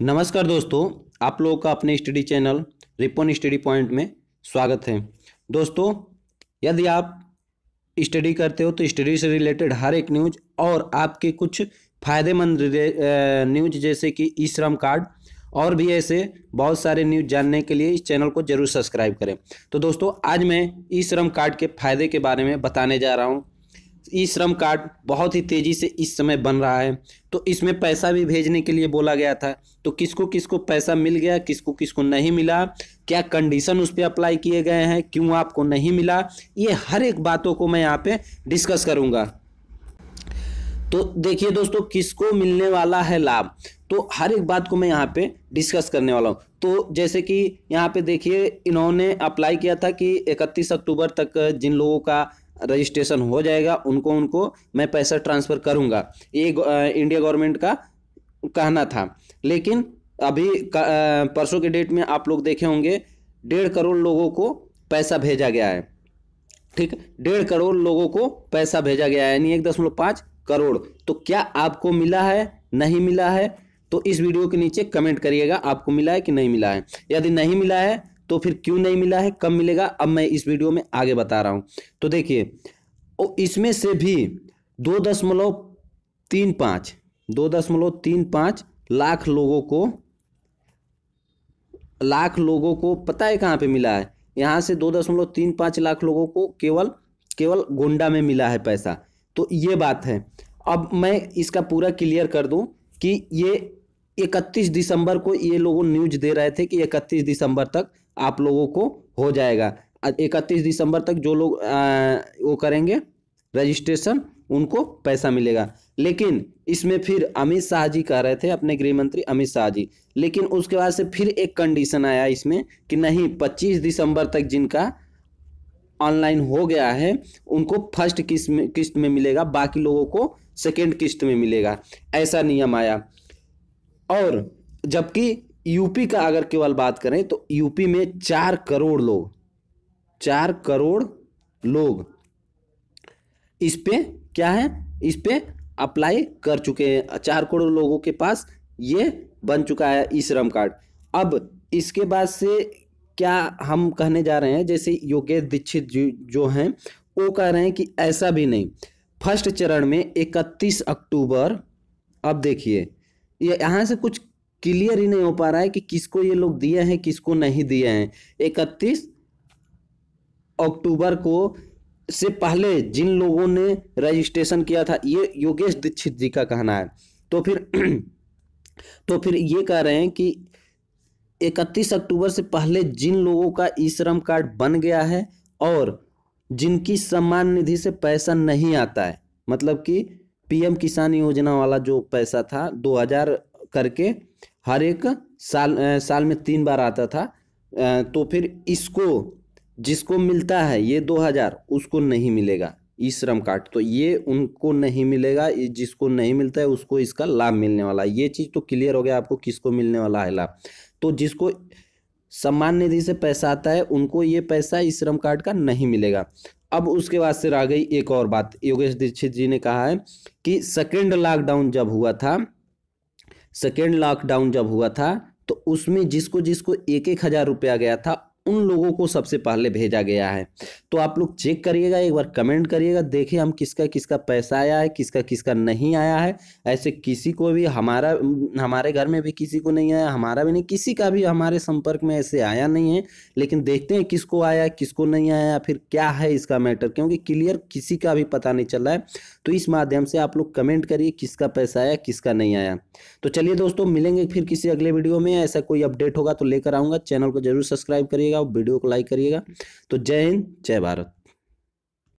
नमस्कार दोस्तों आप लोगों का अपने study channel Ripon study point में स्वागत है दोस्तों यदि आप स्टडी करते हो तो स्टडी से रिलेटेड हर एक न्यूज और आपके कुछ फायदेमंद न्यूज जैसे कि ई श्रम कार्ड और भी ऐसे बहुत सारे न्यूज जानने के लिए इस चैनल को जरूर सब्सक्राइब करें तो दोस्तों आज मैं ई श्रम कार्ड के फायदे के बारे में बताने जा रहा हूँ ई श्रम कार्ड बहुत ही तेज़ी से इस समय बन रहा है तो इसमें पैसा भी भेजने के लिए बोला गया था तो किसको किसको पैसा मिल गया किसको किसको नहीं मिला क्या कंडीशन उस पर अप्लाई किए गए हैं क्यों आपको नहीं मिला ये हर एक बातों को मैं यहाँ पे डिस्कस करूँगा तो देखिए दोस्तों किसको मिलने वाला है लाभ तो हर एक बात को मैं यहाँ पे डिस्कस करने वाला हूँ तो जैसे कि यहाँ पे देखिए इन्होंने अप्लाई किया था कि 31 अक्टूबर तक जिन लोगों का रजिस्ट्रेशन हो जाएगा उनको उनको मैं पैसा ट्रांसफ़र करूँगा ये इंडिया गवर्नमेंट का कहना था लेकिन अभी परसों के डेट में आप लोग देखे होंगे डेढ़ करोड़ लोगों को पैसा भेजा गया है ठीक डेढ़ करोड़ लोगों को पैसा भेजा गया है यानी एक दशमलव पाँच करोड़ तो क्या आपको मिला है नहीं मिला है तो इस वीडियो के नीचे कमेंट करिएगा आपको मिला है कि नहीं मिला है यदि नहीं मिला है तो फिर क्यों नहीं मिला है कब मिलेगा अब मैं इस वीडियो में आगे बता रहा हूँ तो देखिए इसमें से भी दो दशमलव तीन पाँच दो दशमलव तीन पाँच लाख लोगों को लाख लोगों को पता है कहाँ पे मिला है यहाँ से दो दशमलव तीन पाँच लाख लोगों को केवल केवल गोंडा में मिला है पैसा तो ये बात है अब मैं इसका पूरा क्लियर कर दूँ कि ये इकतीस दिसंबर को ये लोग न्यूज दे रहे थे कि इकतीस दिसंबर तक आप लोगों को हो जाएगा इकतीस दिसंबर तक जो लोग वो करेंगे रजिस्ट्रेशन उनको पैसा मिलेगा लेकिन इसमें फिर अमित शाह जी कह रहे थे अपने गृह मंत्री अमित शाह जी लेकिन उसके बाद से फिर एक कंडीशन आया इसमें कि नहीं 25 दिसंबर तक जिनका ऑनलाइन हो गया है उनको फर्स्ट किस्त में किस्त में मिलेगा बाकी लोगों को सेकेंड किस्त में मिलेगा ऐसा नियम आया और जबकि यूपी का अगर केवल बात करें तो यूपी में चार करोड़ लोग चार करोड़ लोग इस पे क्या है इस पे अप्लाई कर चुके हैं चार करोड़ लोगों के पास ये बन चुका है ई श्रम कार्ड अब इसके बाद से क्या हम कहने जा रहे हैं जैसे योगेश दीक्षित जी जो हैं वो कह रहे हैं कि ऐसा भी नहीं फर्स्ट चरण में इकतीस अक्टूबर अब देखिए यहाँ से कुछ क्लियर ही नहीं हो पा रहा है कि किसको ये लोग दिए हैं किसको नहीं दिए हैं इकतीस अक्टूबर को से पहले जिन लोगों ने रजिस्ट्रेशन किया था ये योगेश दीक्षित जी का कहना है तो फिर तो फिर ये कह रहे हैं कि इकतीस अक्टूबर से पहले जिन लोगों का ई श्रम कार्ड बन गया है और जिनकी सम्मान निधि से पैसा नहीं आता है मतलब कि पीएम किसान योजना वाला जो पैसा था 2000 करके हर एक साल साल में तीन बार आता था तो फिर इसको जिसको मिलता है ये 2000 उसको नहीं मिलेगा ई श्रम कार्ड तो ये उनको नहीं मिलेगा जिसको नहीं मिलता है उसको इसका लाभ मिलने वाला है ये चीज़ तो क्लियर हो गया आपको किसको मिलने वाला है लाभ तो जिसको सम्मान निधि से पैसा आता है उनको ये पैसा इस श्रम कार्ड का नहीं मिलेगा अब उसके बाद से आ गई एक और बात योगेश दीक्षित जी ने कहा है कि सेकेंड लॉकडाउन जब हुआ था सेकेंड लॉकडाउन जब हुआ था तो उसमें जिसको जिसको एक एक हज़ार रुपया गया था उन लोगों को सबसे पहले भेजा गया है तो आप लोग चेक करिएगा एक बार कमेंट करिएगा देखिए हम किसका किसका पैसा आया है किसका किसका नहीं आया है ऐसे किसी को भी हमारा हमारे घर में भी किसी को नहीं आया हमारा भी नहीं किसी का भी हमारे संपर्क में ऐसे आया नहीं है लेकिन देखते हैं किसको आया किसको नहीं आया फिर क्या है इसका मैटर क्योंकि क्लियर किसी का भी पता नहीं चल रहा है तो इस माध्यम से आप लोग कमेंट करिए किसका पैसा आया किसका नहीं आया तो चलिए दोस्तों मिलेंगे फिर किसी अगले वीडियो में ऐसा कोई अपडेट होगा तो लेकर आऊँगा चैनल को जरूर सब्सक्राइब करिएगा और वीडियो को लाइक करिएगा तो जय हिंद जय भारत